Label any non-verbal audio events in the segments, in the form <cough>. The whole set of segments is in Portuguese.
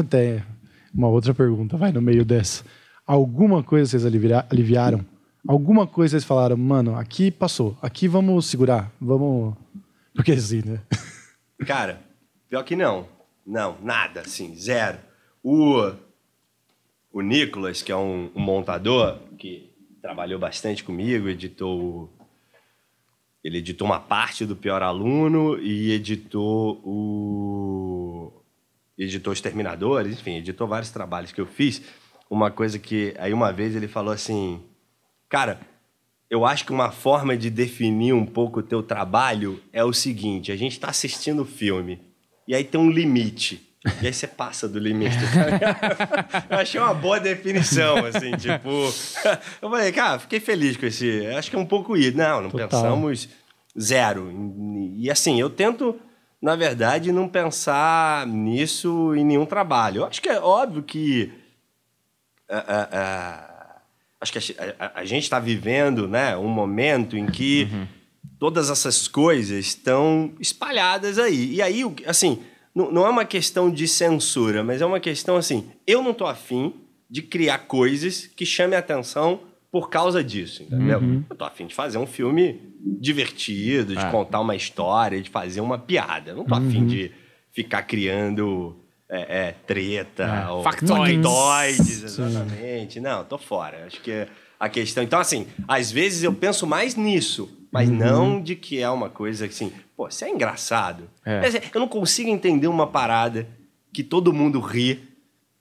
até uma outra pergunta, vai no meio dessa. Alguma coisa vocês aliviaram? Alguma coisa vocês falaram, mano, aqui passou, aqui vamos segurar, vamos. Porque assim, né? Cara, pior que não. Não, nada, assim, zero. O, o Nicolas, que é um, um montador, que trabalhou bastante comigo, editou. Ele editou uma parte do Pior Aluno e editou o editou Os Terminadores, enfim, editou vários trabalhos que eu fiz. Uma coisa que, aí uma vez ele falou assim, cara, eu acho que uma forma de definir um pouco o teu trabalho é o seguinte, a gente está assistindo o filme e aí tem um limite. E aí você passa do limite. Tá <laughs> eu achei uma boa definição, assim, tipo... <laughs> Eu falei, cara, fiquei feliz com esse... Acho que é um pouco isso. Não, não Total. pensamos zero. E assim, eu tento na verdade, não pensar nisso em nenhum trabalho. Eu acho que é óbvio que. É, é, é, acho que a, gente está vivendo né, um momento em que uhum. todas essas coisas estão espalhadas aí. E aí, assim, não, não é uma questão de censura, mas é uma questão assim: eu não estou afim de criar coisas que chamem atenção por causa disso, entendeu? Uhum. Eu estou afim de fazer um filme divertido, de ah. contar uma história, de fazer uma piada. Eu não tô uhum. afim de ficar criando é, é, treta é. ou factoides. exatamente. Sim. Não, tô fora. Acho que a questão. Então, assim, às vezes eu penso mais nisso, mas uhum. não de que é uma coisa assim, pô, isso é engraçado. É. Eu não consigo entender uma parada que todo mundo ri.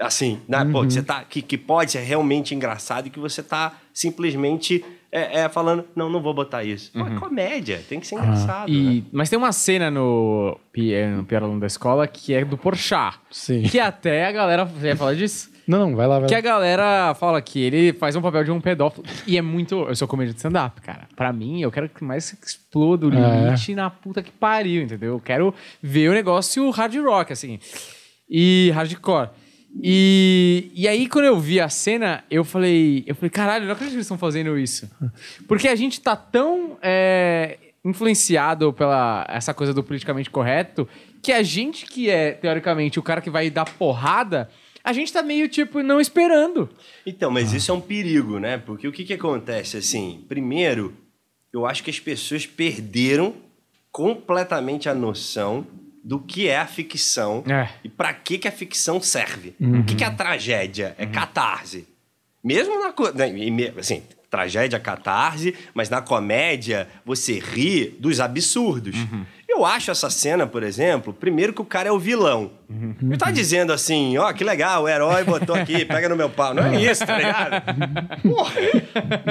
Assim, né? Uhum. Pô, que, uhum. você tá, que, que pode ser realmente engraçado e que você tá simplesmente é, é, falando, não, não vou botar isso. Uhum. Pô, é uhum. comédia, tem que ser ah, engraçado. Ah, e, né? Mas tem uma cena no, é, no Pior Aluno da Escola que é do Porchat. Sim. Que até a galera ia falar disso. <laughs> Não, não, vai lá, vai Que lá. a galera fala que ele faz um papel de um pedófilo. E é muito. Eu sou comédia de stand-up, cara. Pra mim, eu quero que mais exploda o é. limite é. na puta que pariu, entendeu? Eu quero ver o negócio hard rock, assim. E hardcore. E, e aí, quando eu vi a cena, eu falei, eu falei, caralho, não acredito que eles estão fazendo isso. Porque a gente tá tão é, influenciado pela essa coisa do politicamente correto que a gente que é, teoricamente, o cara que vai dar porrada, a gente tá meio, tipo, não esperando. Então, mas isso é um perigo, né? Porque o que que acontece, assim? Primeiro, eu acho que as pessoas perderam completamente a noção do que é a ficção é. e para que, que a ficção serve. Uhum. O que, que é a tragédia? É uhum. É catarse. Mesmo na coisa. Né, assim, tragédia, catarse, mas na comédia você ri dos absurdos. Uhum. Eu acho essa cena, por exemplo, primeiro que o cara é o vilão. Uhum. Ele tá dizendo assim, ó, oh, que legal, o herói botou aqui, pega no meu pau. Não é isso, tá ligado? Porra,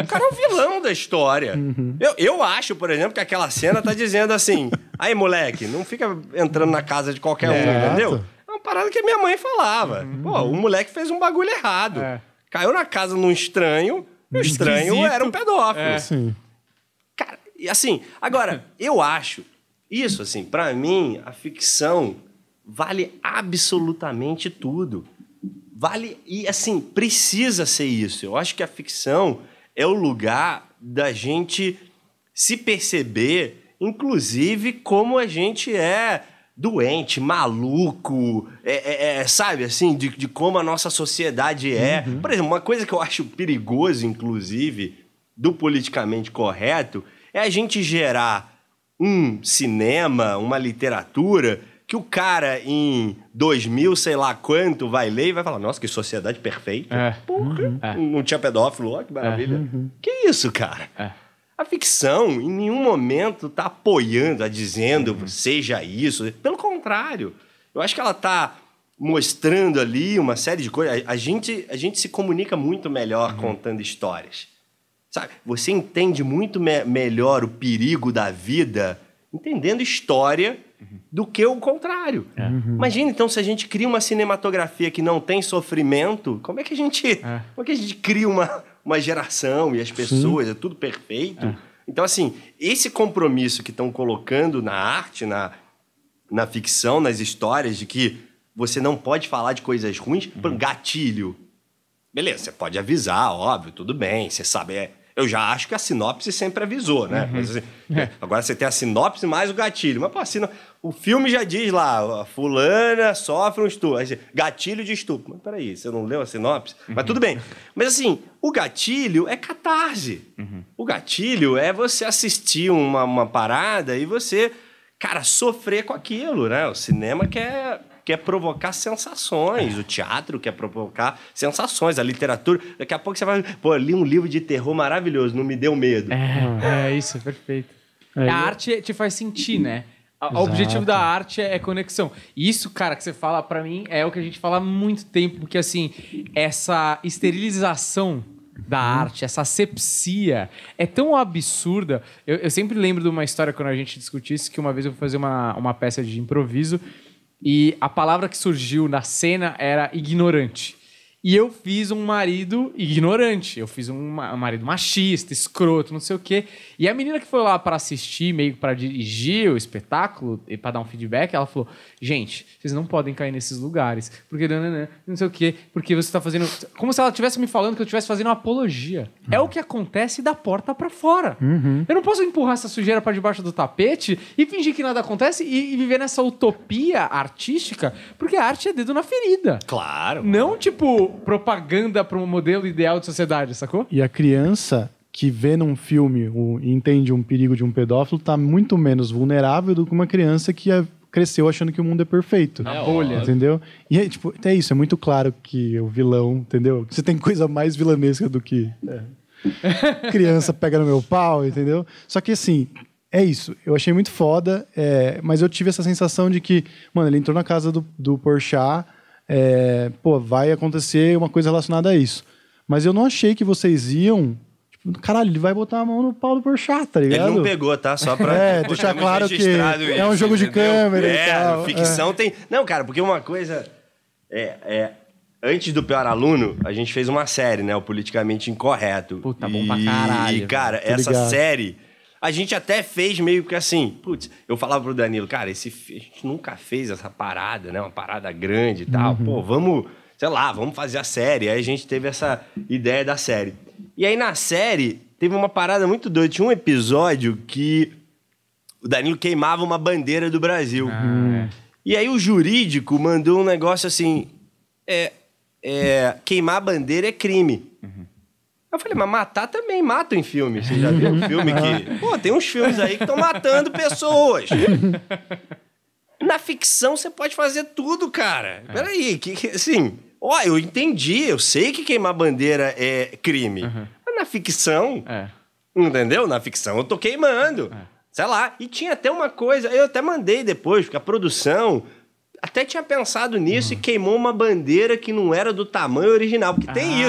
o cara é o vilão da história. Uhum. Eu, eu acho, por exemplo, que aquela cena tá dizendo assim, aí moleque, não fica entrando na casa de qualquer é, um, entendeu? É uma parada que minha mãe falava. Uhum. Pô, o moleque fez um bagulho errado. É. Caiu na casa num estranho, e o estranho Esquisito. era um pedófilo. É. Sim. Cara, e assim, agora, eu acho isso, assim, para mim, a ficção vale absolutamente tudo. Vale, e assim, precisa ser isso. Eu acho que a ficção é o lugar da gente se perceber, inclusive, como a gente é doente, maluco, é, é, é, sabe assim, de, de, como a nossa sociedade é. Uhum. Por exemplo, uma coisa que eu acho perigoso, inclusive, do politicamente correto, é a gente gerar um cinema, uma literatura que o cara em 2000, sei lá quanto, vai ler e vai falar: Nossa, que sociedade perfeita. É. Porra, uhum. É. não tinha pedófilo, ó, que é. maravilha. É. Uhum. Que isso, cara? É. A ficção em nenhum momento está apoiando, está dizendo uhum. seja isso. Pelo contrário, eu acho que ela está mostrando ali uma série de coisas. A, gente, a gente se comunica muito melhor uhum. contando histórias. Sabe? Você entende muito me melhor o perigo da vida entendendo história do que o contrário. É. Uhum. Imagina então se a gente cria uma cinematografia que não tem sofrimento, como é que a gente, é. como é que a gente cria uma, uma geração e as pessoas, Sim. é tudo perfeito? É. Então assim, esse compromisso que estão colocando na arte, na, na ficção, nas histórias de que você não pode falar de coisas ruins, uhum. gatilho. Beleza, você pode avisar, óbvio, tudo bem, você sabe. É, eu já acho que a sinopse sempre avisou, né? Uhum. Mas, assim, é. Agora você tem a sinopse mais o gatilho. Mas, pô, sino... o filme já diz lá, fulana sofre um estupro. Gatilho de estupro. Mas peraí, você não leu a sinopse? Uhum. Mas tudo bem. Mas assim, o gatilho é catarse. Uhum. O gatilho é você assistir uma, uma parada e você, cara, sofrer com aquilo, né? O cinema quer quer é provocar sensações, é. o teatro quer provocar sensações, a literatura. Daqui a pouco você vai, pô, li um livro de terror maravilhoso, não me deu medo. É, é, é isso, perfeito. a arte te faz sentir, né? O objetivo da arte é conexão. E isso, cara, que você fala para mim é o que a gente fala há muito tempo, porque assim, essa esterilização da uhum. arte, essa asepsia é tão absurda. Eu, eu sempre lembro de uma história quando a gente discutisse que uma vez eu fui fazer uma, uma peça de improviso e a palavra que surgiu na cena era ignorante. E eu fiz um marido ignorante, eu fiz um, marido machista, escroto, não sei o quê. E a menina que foi lá para assistir, meio para dirigir o espetáculo e para dar um feedback, ela falou: "Gente, vocês não podem cair nesses lugares, porque não sei o quê, porque você tá fazendo como se ela estivesse me falando que eu estivesse fazendo uma apologia. Uhum. É o que acontece da porta para fora. Uhum. Eu não posso empurrar essa sujeira para debaixo do tapete e fingir que nada acontece e, e viver nessa utopia artística, porque a arte é dedo na ferida. Claro. Não tipo propaganda para um modelo ideal de sociedade, sacou? E a criança que vê num filme o, e entende um perigo de um pedófilo está muito menos vulnerável do que uma criança que é, cresceu achando que o mundo é perfeito. Na é bolha. Entendeu? E é, tipo, é isso, é muito claro que o vilão, entendeu? Você tem coisa mais vilanesca do que... É. <laughs> criança pega no meu pau, entendeu? Só que assim, é isso. Eu achei muito foda, é, mas eu tive essa sensação de que, mano, ele entrou na casa do, do Porchat é, pô, vai acontecer uma coisa relacionada a isso. Mas eu não achei que vocês iam tipo, caralho, ele vai botar a mão no pau do Porchat, tá ligado? Ele não pegou, tá? Só pra <laughs> é, deixar claro que isso, é um jogo entendeu? de câmera é, e tal. É. ficção é. tem... Não, cara, porque uma coisa... É, é, antes do Pior Aluno, a gente fez uma série, né? O Politicamente Incorreto. Puta, bom pra caralho. E, cara, essa série a gente até fez meio que assim, putz, eu falava pro Danilo, cara, esse, a gente nunca fez essa parada, né? Uma parada grande e tal. Uhum. Pô, vamos, sei lá, vamos fazer a série. Aí a gente teve essa ideia da série. E aí na série teve uma parada muito doida. Tinha um episódio que o Danilo queimava uma bandeira do Brasil. Ah, é. E aí o jurídico mandou um negócio assim: é, é, queimar a bandeira é crime eu falei, mas matar também mata em filme. Você já viu um uhum. filme que. Pô, tem uns filmes aí que estão matando pessoas. Na ficção você pode fazer tudo, cara. É. Peraí, que, que, assim. Ó, eu entendi, eu sei que queimar bandeira é crime. Uhum. Mas na ficção. É. Entendeu? Na ficção eu tô queimando. É. Sei lá. E tinha até uma coisa, eu até mandei depois, porque a produção até tinha pensado nisso e queimou uma bandeira que não era do tamanho original, porque ah, Nossa, tem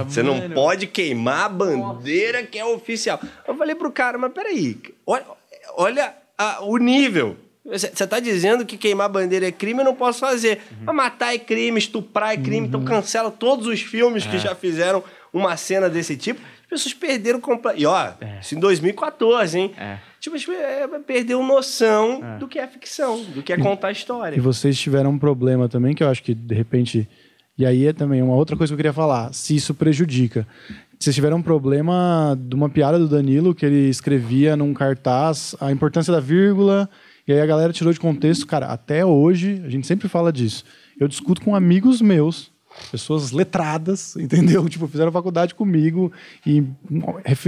isso. Você não pode queimar a bandeira Nossa. que é oficial. Eu falei pro cara, mas peraí, olha, olha a, o nível. Você tá dizendo que queimar bandeira é crime, eu não posso fazer. Uhum. Mas matar é crime, estuprar é crime, então uhum. então cancela todos os filmes é. que já fizeram uma cena desse tipo. As pessoas perderam completamente. E ó, é. isso em 2014, hein? É. Tipo, é, é, perdeu noção é. do que é ficção, do que é contar história. E vocês tiveram um problema também, que eu acho que, de repente... E aí é também uma outra coisa que eu queria falar, se isso prejudica. Vocês tiveram um problema de uma piada do Danilo, que ele escrevia num cartaz a importância da vírgula, e aí a galera tirou de contexto. Cara, até hoje, a gente sempre fala disso. Eu discuto com amigos meus, pessoas letradas, <laughs> entendeu? Tipo, fizeram faculdade comigo, e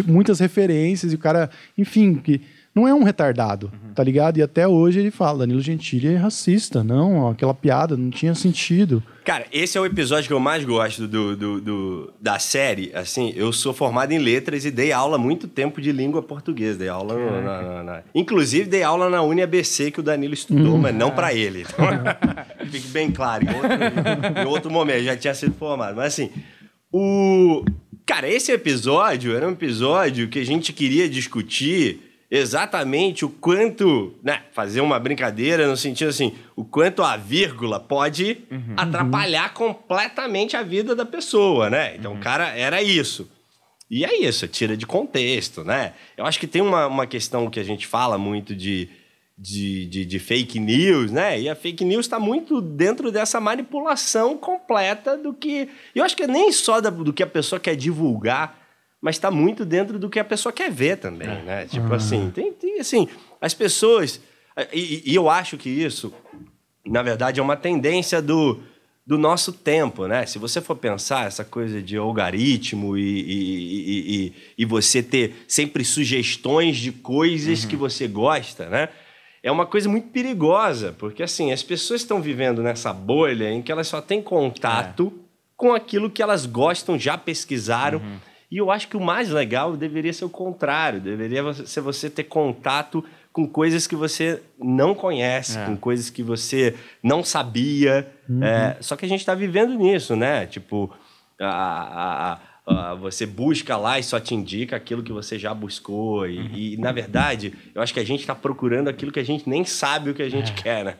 muitas referências, e o cara, enfim, que não é um retardado, uhum. tá ligado? E até hoje ele fala, Danilo Gentili é racista, não, aquela piada não tinha sentido. Cara, esse é o episódio que eu mais gosto do, do, do da série, assim, eu sou formado em letras e dei aula muito tempo de língua portuguesa, dei aula na, na, na, Inclusive dei aula na UniABC que o Danilo estudou, hum. mas não para ah. ele. Então, <laughs> fique bem claro, em outro, em outro momento, já tinha sido formado, mas assim... O. Cara, esse episódio era um episódio que a gente queria discutir exatamente o quanto, né, fazer uma brincadeira no sentido assim, o quanto a vírgula pode uhum. atrapalhar completamente a vida da pessoa, né? Então, uhum. cara, era isso. E é isso, tira de contexto, né? Eu acho que tem uma, uma questão que a gente fala muito de, de, de, de fake news, né? E a fake news está muito dentro dessa manipulação completa do que. Eu acho que nem só da, do que a pessoa quer divulgar mas está muito dentro do que a pessoa quer ver também, é. né? Tipo ah. assim, tem, tem, assim, as pessoas. E, e, eu acho que isso, na verdade, é uma tendência do, do nosso tempo, né? Se você for pensar essa coisa de algaritmo e, e, e, e você ter sempre sugestões de coisas uhum. que você gosta, né? é uma coisa muito perigosa, porque assim, as pessoas estão vivendo nessa bolha em que elas só têm contato é. com aquilo que elas gostam, já pesquisaram. Uhum. E eu acho que o mais legal deveria ser o contrário, deveria ser você ter contato com coisas que você não conhece, é. com coisas que você não sabia. Uhum. É, só que a gente está vivendo nisso, né? Tipo, a, a, a, você busca lá e só te indica aquilo que você já buscou. E, uhum. e na verdade, eu acho que a gente está procurando aquilo que a gente nem sabe o que a gente é. quer, né?